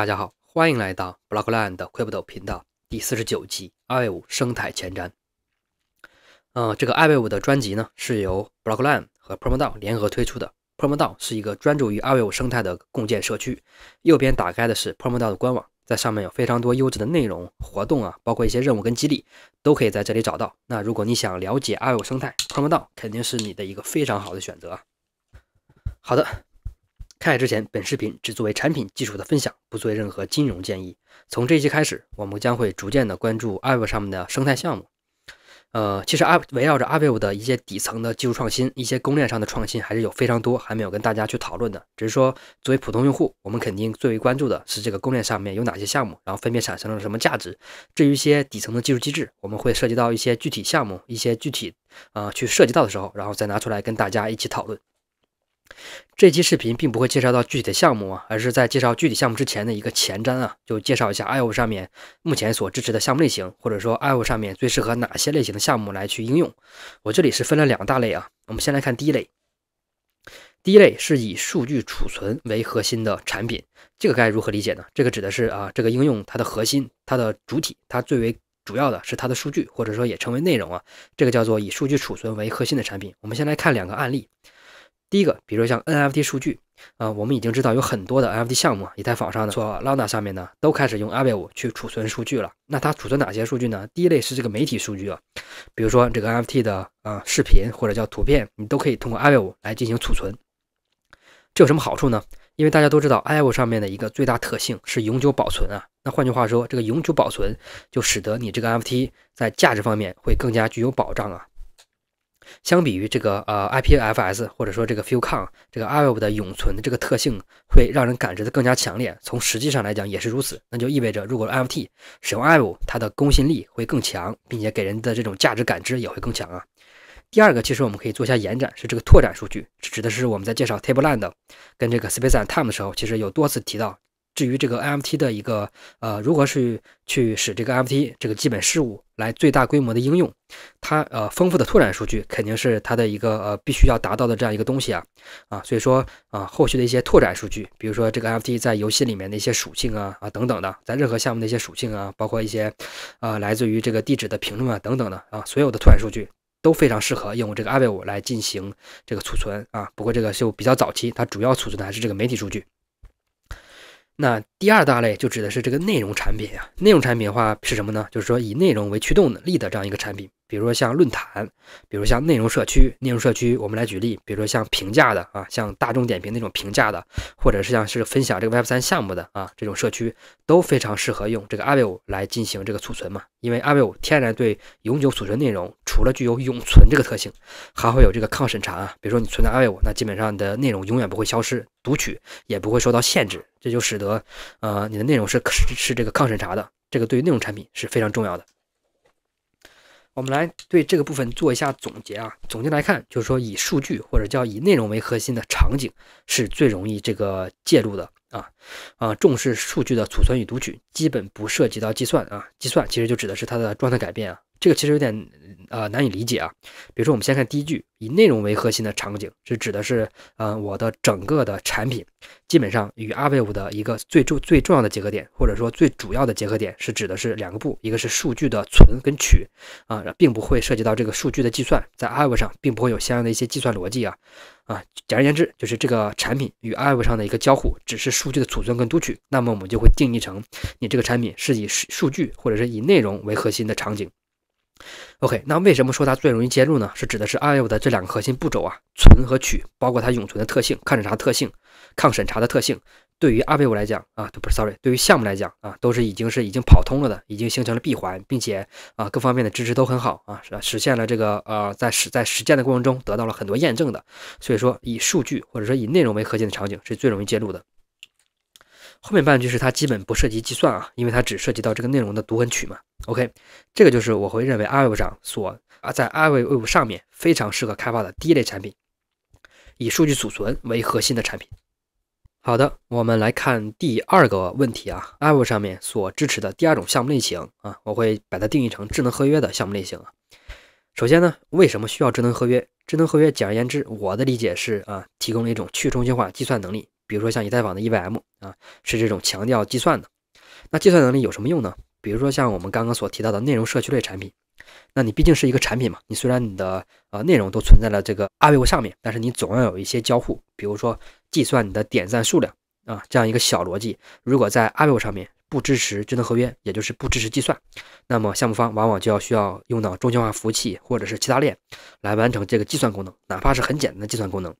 大家好，欢迎来到 Blockland c u y p t d o 频道第四十九集 i v e 生态前瞻。嗯，这个 i v e 的专辑呢是由 Blockland 和 p u i p o d a o 联合推出的。p u i p o d a o 是一个专注于 i v e 生态的共建社区。右边打开的是 p u i p o d a o 的官网，在上面有非常多优质的内容、活动啊，包括一些任务跟激励，都可以在这里找到。那如果你想了解 i v 生态 p u i p o d a o 肯定是你的一个非常好的选择。好的。开始之前，本视频只作为产品技术的分享，不作为任何金融建议。从这一期开始，我们将会逐渐的关注 a v e 上面的生态项目。呃，其实 a 围绕着 a v e 的一些底层的技术创新，一些公链上的创新，还是有非常多还没有跟大家去讨论的。只是说，作为普通用户，我们肯定最为关注的是这个公链上面有哪些项目，然后分别产生了什么价值。至于一些底层的技术机制，我们会涉及到一些具体项目，一些具体呃去涉及到的时候，然后再拿出来跟大家一起讨论。这期视频并不会介绍到具体的项目啊，而是在介绍具体项目之前的一个前瞻啊，就介绍一下 i o 上面目前所支持的项目类型，或者说 i o 上面最适合哪些类型的项目来去应用。我这里是分了两大类啊，我们先来看第一类，第一类是以数据储存为核心的产品，这个该如何理解呢？这个指的是啊，这个应用它的核心、它的主体、它最为主要的是它的数据，或者说也称为内容啊，这个叫做以数据储存为核心的产品。我们先来看两个案例。第一个，比如说像 NFT 数据啊，我们已经知道有很多的 NFT 项目，以太坊上的，做 LONA 上面呢，都开始用 i v f s 去储存数据了。那它储存哪些数据呢？第一类是这个媒体数据啊，比如说这个 NFT 的啊视频或者叫图片，你都可以通过 i v f 来进行储存。这有什么好处呢？因为大家都知道 i v f 上面的一个最大特性是永久保存啊。那换句话说，这个永久保存就使得你这个 NFT 在价值方面会更加具有保障啊。相比于这个呃 IPFS，或者说这个 f i l c o i n 这个 i o v 的永存的这个特性，会让人感知的更加强烈。从实际上来讲也是如此，那就意味着如果 MFT 使用 i o v 它的公信力会更强，并且给人的这种价值感知也会更强啊。第二个，其实我们可以做一下延展，是这个拓展数据，指的是我们在介绍 Tableland 跟这个 Space and Time 的时候，其实有多次提到。至于这个 i m t 的一个呃，如何去去使这个 i m t 这个基本事务来最大规模的应用，它呃丰富的拓展数据肯定是它的一个呃必须要达到的这样一个东西啊啊，所以说啊后续的一些拓展数据，比如说这个 IFT 在游戏里面的一些属性啊啊等等的，在任何项目的一些属性啊，包括一些啊来自于这个地址的评论啊等等的啊，所有的拓展数据都非常适合用这个 i v 五来进行这个储存啊，不过这个就比较早期，它主要储存的还是这个媒体数据。那第二大类就指的是这个内容产品呀。内容产品的话是什么呢？就是说以内容为驱动力的这样一个产品。比如说像论坛，比如像内容社区，内容社区，我们来举例，比如说像评价的啊，像大众点评那种评价的，或者是像是分享这个 Web 三项目的啊，这种社区都非常适合用这个 iV 五来进行这个储存嘛，因为 iV 五天然对永久储存内容，除了具有永存这个特性，还会有这个抗审查啊，比如说你存在 iV 五，那基本上你的内容永远不会消失，读取也不会受到限制，这就使得呃你的内容是是是这个抗审查的，这个对于内容产品是非常重要的。我们来对这个部分做一下总结啊。总结来看，就是说以数据或者叫以内容为核心的场景是最容易这个介入的啊啊，重视数据的储存与读取，基本不涉及到计算啊。计算其实就指的是它的状态改变啊。这个其实有点呃难以理解啊。比如说，我们先看第一句，以内容为核心的场景是指的是，呃我的整个的产品基本上与 Arvive 的一个最重最重要的结合点，或者说最主要的结合点，是指的是两个部，一个是数据的存跟取，啊，并不会涉及到这个数据的计算，在 Arvive 上并不会有相应的一些计算逻辑啊。啊，简而言之，就是这个产品与 a i v e 上的一个交互只是数据的储存跟读取，那么我们就会定义成你这个产品是以数数据或者是以内容为核心的场景。OK，那为什么说它最容易接入呢？是指的是 IO 的这两个核心步骤啊，存和取，包括它永存的特性，抗审查特性、抗审查的特性。对于 IO 来讲啊，不，sorry，是对于项目来讲啊，都是已经是已经跑通了的，已经形成了闭环，并且啊，各方面的支持都很好啊，实现了这个呃，在实在实践的过程中得到了很多验证的。所以说，以数据或者说以内容为核心的场景是最容易接入的。后面半句是它基本不涉及计算啊，因为它只涉及到这个内容的读和取嘛。OK，这个就是我会认为 i v e 上所啊在 i v e 上面非常适合开发的第一类产品，以数据储存为核心的产品。好的，我们来看第二个问题啊 i v e 上面所支持的第二种项目类型啊，我会把它定义成智能合约的项目类型啊。首先呢，为什么需要智能合约？智能合约简而言之，我的理解是啊，提供了一种去中心化计算能力。比如说像以太坊的 EVM 啊，是这种强调计算的。那计算能力有什么用呢？比如说像我们刚刚所提到的内容社区类产品，那你毕竟是一个产品嘛，你虽然你的呃内容都存在了这个 a r v 上面，但是你总要有一些交互，比如说计算你的点赞数量啊这样一个小逻辑。如果在 a r v 上面不支持智能合约，也就是不支持计算，那么项目方往往就要需要用到中心化服务器或者是其他链来完成这个计算功能，哪怕是很简单的计算功能。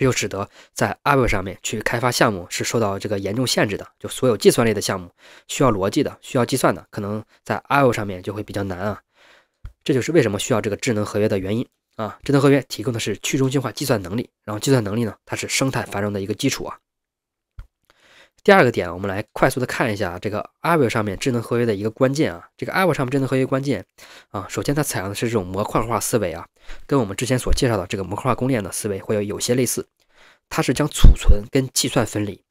这就使得在 App 上面去开发项目是受到这个严重限制的，就所有计算类的项目，需要逻辑的、需要计算的，可能在 App 上面就会比较难啊。这就是为什么需要这个智能合约的原因啊。智能合约提供的是去中心化计算能力，然后计算能力呢，它是生态繁荣的一个基础啊。第二个点，我们来快速的看一下这个 a v w e v 上面智能合约的一个关键啊，这个 a v w e v 上面智能合约关键啊，首先它采用的是这种模块化思维啊，跟我们之前所介绍的这个模块化公链的思维会有有些类似，它是将储存跟计算分离。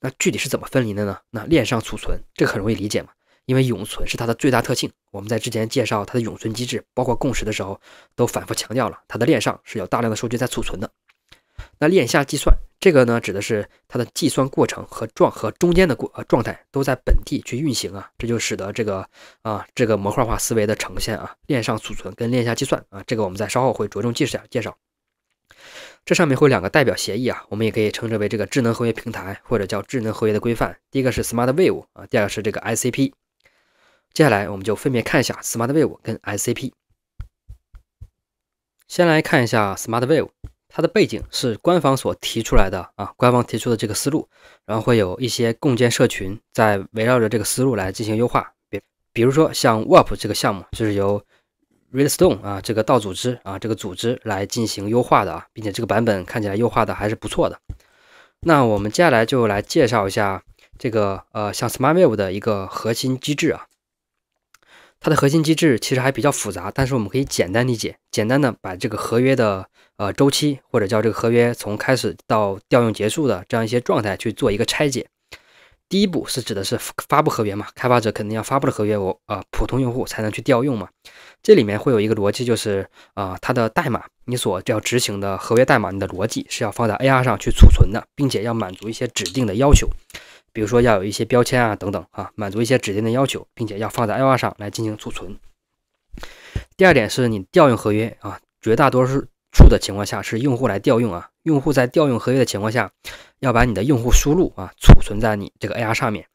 那具体是怎么分离的呢？那链上储存这个很容易理解嘛，因为永存是它的最大特性，我们在之前介绍它的永存机制，包括共识的时候，都反复强调了它的链上是有大量的数据在储存的，那链下计算。这个呢，指的是它的计算过程和状和中间的过呃、状态都在本地去运行啊，这就使得这个啊这个模块化思维的呈现啊，链上储存跟链下计算啊，这个我们在稍后会着重介绍介绍。这上面会有两个代表协议啊，我们也可以称之为这个智能合约平台或者叫智能合约的规范。第一个是 SmartWave 啊，第二个是这个 ICP。接下来我们就分别看一下 SmartWave 跟 ICP。先来看一下 SmartWave。它的背景是官方所提出来的啊，官方提出的这个思路，然后会有一些共建社群在围绕着这个思路来进行优化，比比如说像 w a p 这个项目，就是由 Redstone 啊这个道组织啊这个组织来进行优化的啊，并且这个版本看起来优化的还是不错的。那我们接下来就来介绍一下这个呃像 SmartWave 的一个核心机制啊，它的核心机制其实还比较复杂，但是我们可以简单理解，简单的把这个合约的。呃，周期或者叫这个合约从开始到调用结束的这样一些状态去做一个拆解。第一步是指的是发布合约嘛，开发者肯定要发布的合约，我呃普通用户才能去调用嘛。这里面会有一个逻辑，就是啊，它的代码，你所要执行的合约代码，你的逻辑是要放在 AR 上去储存的，并且要满足一些指定的要求，比如说要有一些标签啊等等啊，满足一些指定的要求，并且要放在 AR 上来进行储存。第二点是你调用合约啊，绝大多数。处的情况下是用户来调用啊，用户在调用合约的情况下，要把你的用户输入啊，储存在你这个 AR 上面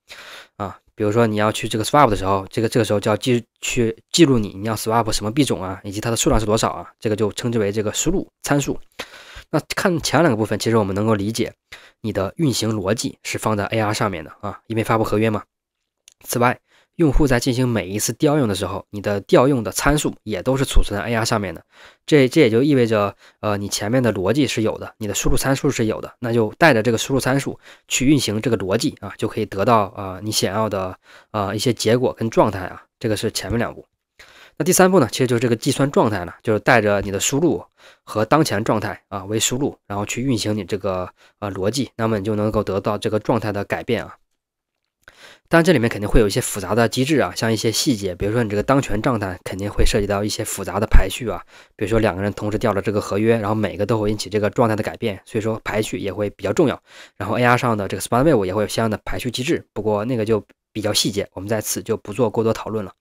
啊，比如说你要去这个 swap 的时候，这个这个时候就要记去记录你你要 swap 什么币种啊，以及它的数量是多少啊，这个就称之为这个输入参数。那看前两个部分，其实我们能够理解你的运行逻辑是放在 AR 上面的啊，因为发布合约嘛。此外用户在进行每一次调用的时候，你的调用的参数也都是储存在 AI 上面的。这这也就意味着，呃，你前面的逻辑是有的，你的输入参数是有的，那就带着这个输入参数去运行这个逻辑啊，就可以得到呃你想要的呃一些结果跟状态啊。这个是前面两步。那第三步呢，其实就是这个计算状态呢，就是带着你的输入和当前状态啊为输入，然后去运行你这个呃逻辑，那么你就能够得到这个状态的改变啊。但这里面肯定会有一些复杂的机制啊，像一些细节，比如说你这个当权状态肯定会涉及到一些复杂的排序啊，比如说两个人同时掉了这个合约，然后每个都会引起这个状态的改变，所以说排序也会比较重要。然后 AR 上的这个 SpotWave 也会有相应的排序机制，不过那个就比较细节，我们在此就不做过多讨论了。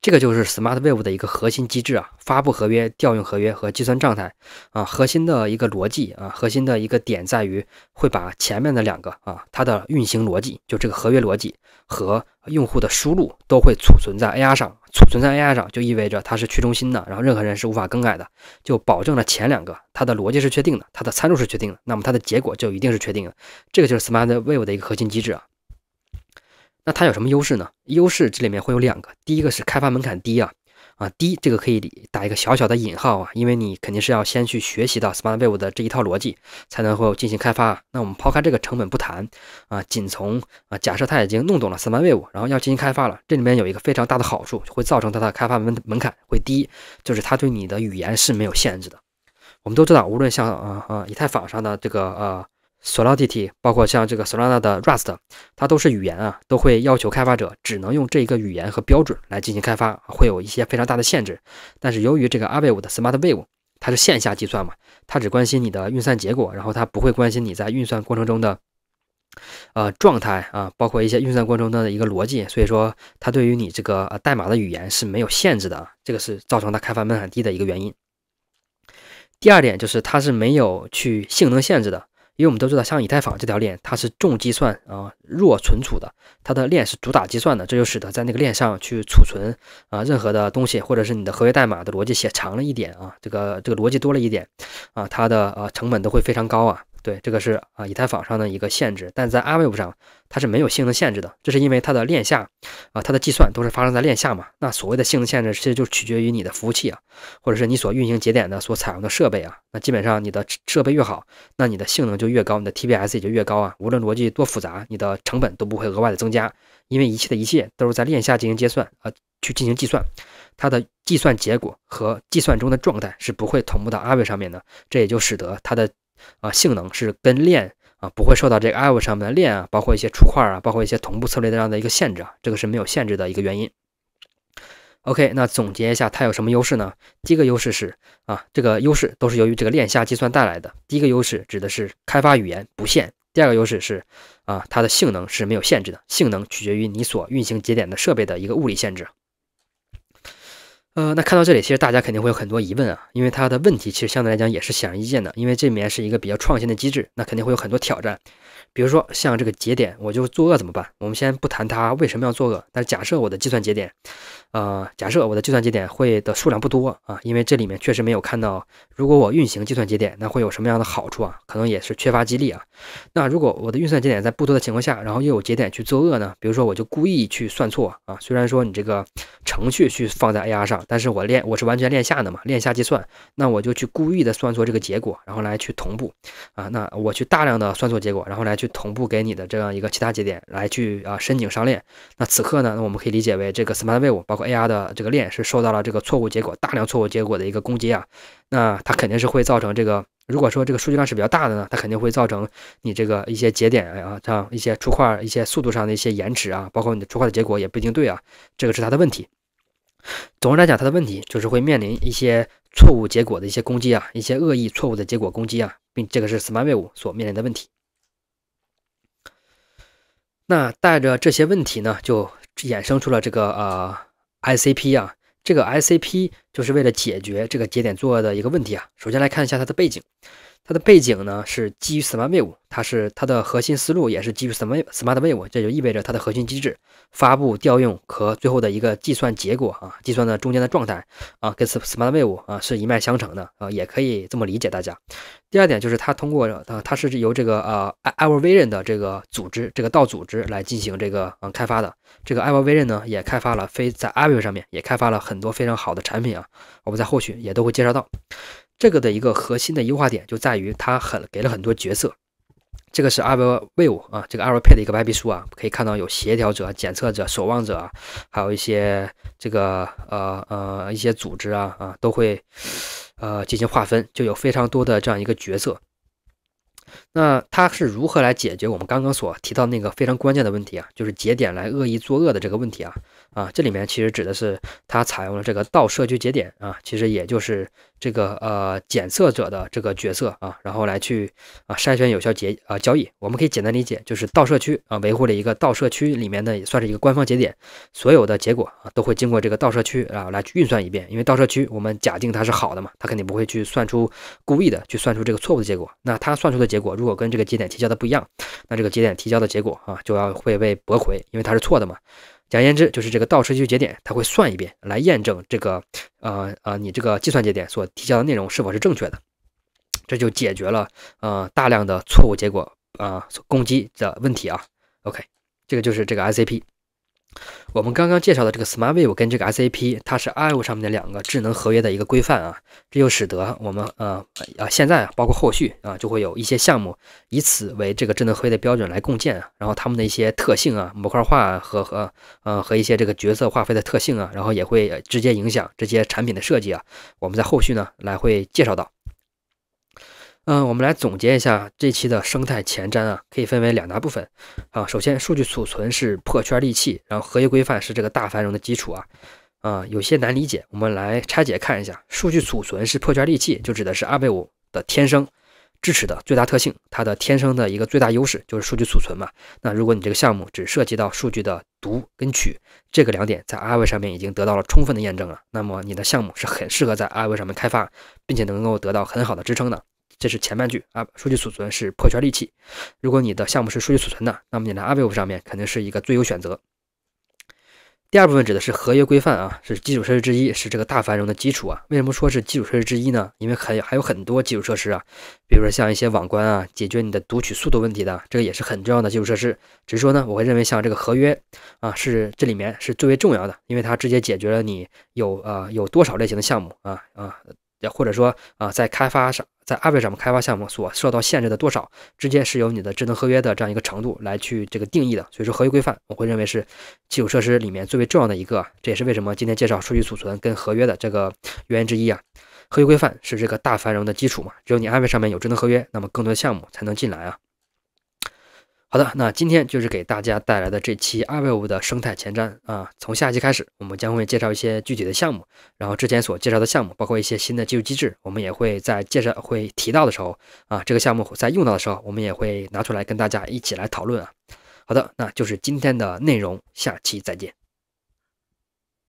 这个就是 SmartWave 的一个核心机制啊，发布合约、调用合约和计算状态啊，核心的一个逻辑啊，核心的一个点在于会把前面的两个啊，它的运行逻辑，就这个合约逻辑和用户的输入都会储存在 AR 上，储存在 AR 上就意味着它是去中心的，然后任何人是无法更改的，就保证了前两个它的逻辑是确定的，它的参数是确定的，那么它的结果就一定是确定的。这个就是 SmartWave 的一个核心机制啊。那它有什么优势呢？优势这里面会有两个，第一个是开发门槛低啊啊低，这个可以打一个小小的引号啊，因为你肯定是要先去学习到 s m a r t w i b e 的这一套逻辑，才能够进行开发。那我们抛开这个成本不谈啊，仅从啊假设他已经弄懂了 s m a r t w i b e 然后要进行开发了，这里面有一个非常大的好处，会造成它的开发门门槛会低，就是它对你的语言是没有限制的。我们都知道，无论像啊啊以太坊上的这个呃。Solidity，包括像这个 Solana 的 Rust，它都是语言啊，都会要求开发者只能用这一个语言和标准来进行开发，会有一些非常大的限制。但是由于这个 a e a v e 的 Smart Weave，它是线下计算嘛，它只关心你的运算结果，然后它不会关心你在运算过程中的呃状态啊，包括一些运算过程中的一个逻辑，所以说它对于你这个代码的语言是没有限制的啊，这个是造成它开发门槛低的一个原因。第二点就是它是没有去性能限制的。因为我们都知道，像以太坊这条链，它是重计算啊、弱存储的，它的链是主打计算的，这就使得在那个链上去储存啊任何的东西，或者是你的合约代码的逻辑写长了一点啊，这个这个逻辑多了一点啊，它的呃成本都会非常高啊。对，这个是啊，以太坊上的一个限制，但在 a a v e 上它是没有性能限制的，这是因为它的链下啊，它的计算都是发生在链下嘛。那所谓的性能限制，其实就取决于你的服务器啊，或者是你所运行节点的所采用的设备啊。那基本上你的设备越好，那你的性能就越高，你的 TPS 也就越高啊。无论逻辑多复杂，你的成本都不会额外的增加，因为一切的一切都是在链下进行结算啊，去进行计算。它的计算结果和计算中的状态是不会同步到 a v 上面的，这也就使得它的。啊，性能是跟链啊，不会受到这个 I O 上面的链啊，包括一些出块啊，包括一些同步策略的这样的一个限制啊，这个是没有限制的一个原因。OK，那总结一下，它有什么优势呢？第一个优势是啊，这个优势都是由于这个链下计算带来的。第一个优势指的是开发语言不限。第二个优势是啊，它的性能是没有限制的，性能取决于你所运行节点的设备的一个物理限制。呃，那看到这里，其实大家肯定会有很多疑问啊，因为它的问题其实相对来讲也是显而易见的，因为这里面是一个比较创新的机制，那肯定会有很多挑战，比如说像这个节点我就作恶怎么办？我们先不谈它为什么要作恶，但假设我的计算节点。呃，假设我的计算节点会的数量不多啊，因为这里面确实没有看到，如果我运行计算节点，那会有什么样的好处啊？可能也是缺乏激励啊。那如果我的运算节点在不多的情况下，然后又有节点去作恶呢？比如说我就故意去算错啊。虽然说你这个程序去放在 AR 上，但是我练我是完全练下的嘛，练下计算，那我就去故意的算错这个结果，然后来去同步啊。那我去大量的算错结果，然后来去同步给你的这样一个其他节点来去啊申请上链。那此刻呢，那我们可以理解为这个 SmartWave 包。AR 的这个链是受到了这个错误结果大量错误结果的一个攻击啊，那它肯定是会造成这个。如果说这个数据量是比较大的呢，它肯定会造成你这个一些节点啊，像一些出块一些速度上的一些延迟啊，包括你的出块的结果也不一定对啊，这个是它的问题。总的来讲，它的问题就是会面临一些错误结果的一些攻击啊，一些恶意错误的结果攻击啊，并这个是 s m a r t v e 所面临的问题。那带着这些问题呢，就衍生出了这个呃 ICP 啊，这个 ICP 就是为了解决这个节点做的一个问题啊。首先来看一下它的背景。它的背景呢是基于 SmartWave，它是它的核心思路也是基于 Smart SmartWave，这就意味着它的核心机制、发布调用和最后的一个计算结果啊、计算的中间的状态啊，跟 Smart w a v e 啊是一脉相承的啊，也可以这么理解大家。第二点就是它通过啊，它是由这个呃 e v e r i o n 的这个组织、这个道组织来进行这个嗯开发的。这个 e v e r i o n 呢也开发了非在 a v e r 上面也开发了很多非常好的产品啊，我们在后续也都会介绍到。这个的一个核心的优化点就在于它很给了很多角色，这个是 a r b o 啊，这个 a r b 的一个白皮书啊，可以看到有协调者、检测者、守望者，还有一些这个呃呃一些组织啊啊都会呃进行划分，就有非常多的这样一个角色。那它是如何来解决我们刚刚所提到那个非常关键的问题啊，就是节点来恶意作恶的这个问题啊？啊，这里面其实指的是它采用了这个倒社区节点啊，其实也就是这个呃检测者的这个角色啊，然后来去啊筛选有效结啊交易。我们可以简单理解，就是倒社区啊维护了一个倒社区里面的也算是一个官方节点，所有的结果啊都会经过这个倒社区啊来去运算一遍。因为倒社区我们假定它是好的嘛，它肯定不会去算出故意的去算出这个错误的结果。那它算出的结果如果跟这个节点提交的不一样，那这个节点提交的结果啊就要会被驳回，因为它是错的嘛。简言之，就是这个倒车据节点，它会算一遍来验证这个，呃呃，你这个计算节点所提交的内容是否是正确的，这就解决了呃大量的错误结果啊攻击的问题啊。OK，这个就是这个 ICP。我们刚刚介绍的这个 s m a r t v i e e 跟这个 SAP，它是 Io 上面的两个智能合约的一个规范啊，这就使得我们呃呃现在啊，包括后续啊，就会有一些项目以此为这个智能合约的标准来共建啊，然后他们的一些特性啊，模块化和和呃和一些这个角色划分的特性啊，然后也会直接影响这些产品的设计啊，我们在后续呢来会介绍到。嗯，我们来总结一下这期的生态前瞻啊，可以分为两大部分啊。首先，数据储存是破圈利器，然后合约规范是这个大繁荣的基础啊。啊，有些难理解，我们来拆解看一下。数据储存是破圈利器，就指的是阿贝五的天生支持的最大特性，它的天生的一个最大优势就是数据储存嘛。那如果你这个项目只涉及到数据的读跟取这个两点，在阿维上面已经得到了充分的验证了，那么你的项目是很适合在阿维上面开发，并且能够得到很好的支撑的。这是前半句啊，数据储存是破圈利器。如果你的项目是数据储存的，那么你的 a r w e a v e 上面肯定是一个最优选择。第二部分指的是合约规范啊，是基础设施之一，是这个大繁荣的基础啊。为什么说是基础设施之一呢？因为还还有很多基础设施啊，比如说像一些网关啊，解决你的读取速度问题的，这个也是很重要的基础设施。只是说呢，我会认为像这个合约啊，是这里面是最为重要的，因为它直接解决了你有啊有多少类型的项目啊啊。也或者说啊，在开发上，在二位上面开发项目所受到限制的多少，直接是由你的智能合约的这样一个程度来去这个定义的。所以说，合约规范我会认为是基础设施里面最为重要的一个，这也是为什么今天介绍数据储存跟合约的这个原因之一啊。合约规范是这个大繁荣的基础嘛，只有你二位上面有智能合约，那么更多的项目才能进来啊。好的，那今天就是给大家带来的这期阿维欧的生态前瞻啊。从下期开始，我们将会介绍一些具体的项目，然后之前所介绍的项目，包括一些新的技术机制，我们也会在介绍会提到的时候啊，这个项目在用到的时候，我们也会拿出来跟大家一起来讨论啊。好的，那就是今天的内容，下期再见。